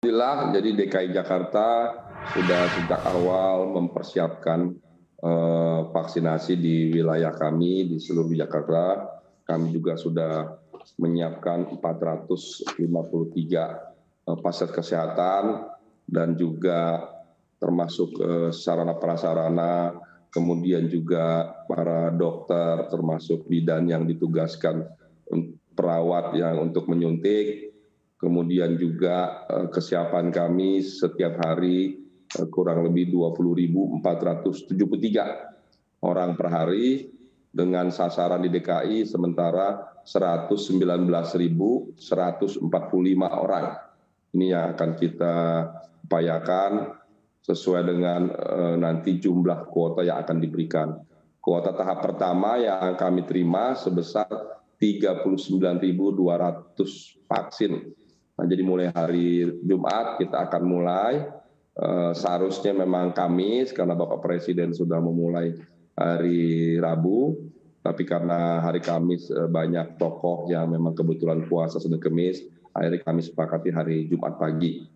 Alhamdulillah, jadi DKI Jakarta sudah sejak awal mempersiapkan eh, vaksinasi di wilayah kami di seluruh Jakarta. Kami juga sudah menyiapkan 453 eh, pasar kesehatan dan juga termasuk eh, sarana prasarana, kemudian juga para dokter termasuk bidan yang ditugaskan perawat yang untuk menyuntik kemudian juga eh, kesiapan kami setiap hari eh, kurang lebih 20.473 orang per hari dengan sasaran di DKI sementara 119.145 orang. Ini yang akan kita upayakan sesuai dengan eh, nanti jumlah kuota yang akan diberikan. Kuota tahap pertama yang kami terima sebesar 39.200 vaksin Nah, jadi mulai hari Jumat kita akan mulai. Eh, seharusnya memang Kamis karena Bapak Presiden sudah memulai hari Rabu, tapi karena hari Kamis eh, banyak tokoh yang memang kebetulan puasa sudah Kamis, akhirnya Kamis sepakati hari Jumat pagi.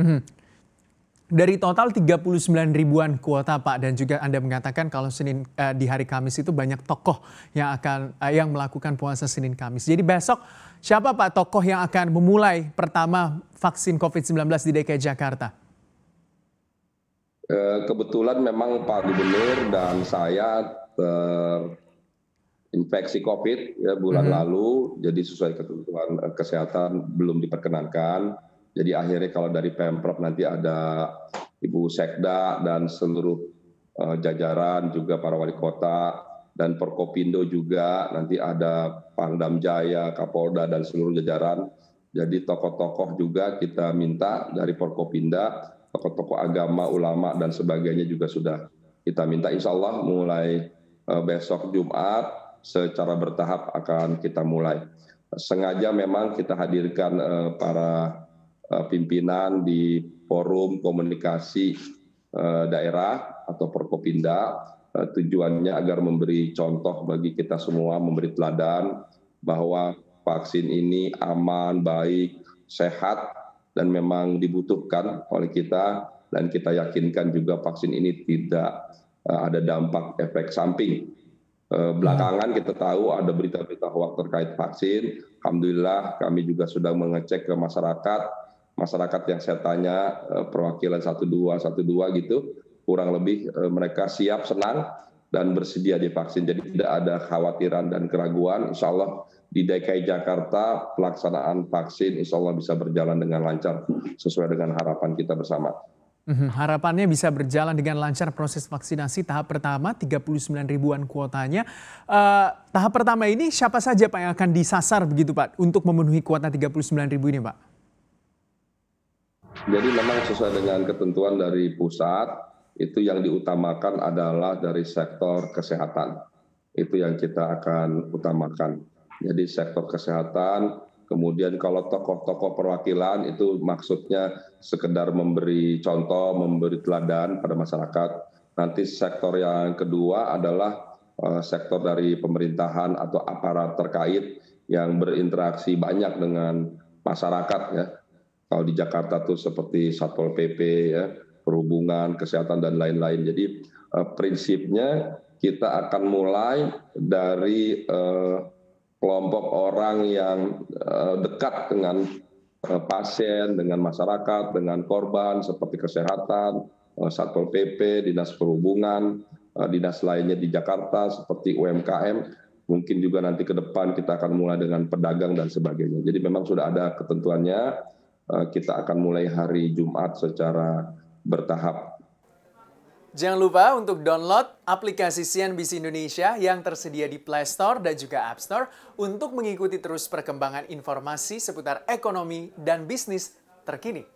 Mm -hmm dari total 39 ribuan kuota Pak dan juga Anda mengatakan kalau Senin eh, di hari Kamis itu banyak tokoh yang akan eh, yang melakukan puasa Senin Kamis. Jadi besok siapa Pak tokoh yang akan memulai pertama vaksin COVID-19 di DKI Jakarta? Eh, kebetulan memang Pak Gubernur dan saya terinfeksi eh, COVID ya, bulan hmm. lalu, jadi sesuai ketentuan eh, kesehatan belum diperkenankan jadi akhirnya kalau dari Pemprov nanti ada Ibu Sekda dan seluruh eh, jajaran juga para wali kota dan Perkopindo juga nanti ada Pangdam Jaya, Kapolda dan seluruh jajaran. Jadi tokoh-tokoh juga kita minta dari Perkopinda, tokoh-tokoh agama, ulama dan sebagainya juga sudah kita minta. Insya Allah mulai eh, besok Jumat secara bertahap akan kita mulai. Sengaja memang kita hadirkan eh, para Eh, pimpinan di forum komunikasi eh, daerah atau Perkopinda eh, tujuannya agar memberi contoh bagi kita semua memberi teladan bahwa vaksin ini aman, baik, sehat dan memang dibutuhkan oleh kita dan kita yakinkan juga vaksin ini tidak ada dampak efek samping. Belakangan kita tahu ada berita-berita hoax terkait vaksin. Alhamdulillah kami juga sudah mengecek ke masyarakat masyarakat yang saya tanya eh, perwakilan satu dua satu dua gitu kurang lebih eh, mereka siap senang dan bersedia divaksin. Jadi tidak ada khawatiran dan keraguan. Insya Allah di DKI Jakarta pelaksanaan vaksin insya Allah bisa berjalan dengan lancar sesuai dengan harapan kita bersama. Mhm, harapannya bisa berjalan dengan lancar proses vaksinasi tahap pertama 39 ribuan kuotanya. Uh, tahap pertama ini siapa saja Pak yang akan disasar begitu Pak untuk memenuhi kuota 39 ribu ini Pak? Jadi memang sesuai dengan ketentuan dari pusat, itu yang diutamakan adalah dari sektor kesehatan. Itu yang kita akan utamakan. Jadi sektor kesehatan, kemudian kalau tokoh-tokoh perwakilan itu maksudnya sekedar memberi contoh, memberi teladan pada masyarakat. Nanti sektor yang kedua adalah eh, sektor dari pemerintahan atau aparat terkait yang berinteraksi banyak dengan masyarakat ya kalau di Jakarta tuh seperti Satpol PP ya, perhubungan, kesehatan dan lain-lain. Jadi eh, prinsipnya kita akan mulai dari eh, kelompok orang yang eh, dekat dengan eh, pasien, dengan masyarakat, dengan korban seperti kesehatan, eh, Satpol PP, Dinas Perhubungan, eh, dinas lainnya di Jakarta seperti UMKM. Mungkin juga nanti ke depan kita akan mulai dengan pedagang dan sebagainya. Jadi memang sudah ada ketentuannya Eh, kita akan mulai hari Jumat secara bertahap. Jangan lupa untuk download aplikasi CNBC Indonesia yang tersedia di Play Store dan juga App Store untuk mengikuti terus perkembangan informasi seputar ekonomi dan bisnis terkini.